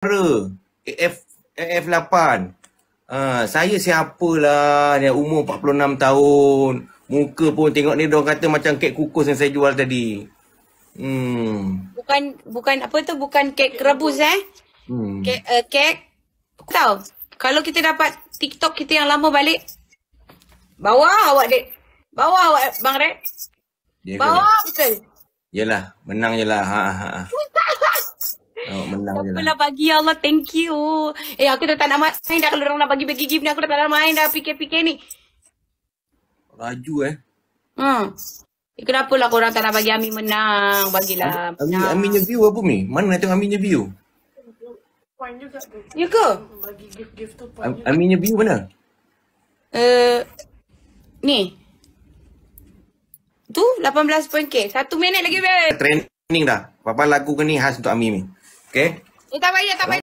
suara AF AF8. Uh, ha, saya siapalah yang umur 46 tahun. Muka pun tengok ni dia kata macam kek kukus yang saya jual tadi. Hmm. Bukan bukan apa tu bukan kek rebus eh. Hmm. Eh, kek uh, kek tahu. Kalau kita dapat TikTok kita yang lama balik. Bawa awak dek. Bawa awak bang Red. Bawa betul. Yalah, menang jelah. Ha ha ha yelah. Siapa nak bagi ya Allah thank you. Eh aku dah tak nak main dah kalau orang nak bagi bagi gift ni aku dah tak nak main dah fikir-fikir ni. Raju eh. Hmm. Eh, kenapa lah korang tak nak bagi Amin menang? Bagilah. Amin, menang. Amin, Amin view apa mi? Mana nak tengok Aminnya view? Ya ke? Bagi gift-gift tu point Am- Aminnya view mana? Uh, ni. Tu 18 point K. Satu minit lagi weh. Training dah. Papa lagu ke ni khas untuk Amin ni. ¿Qué? Estaba ahí, estaba ahí.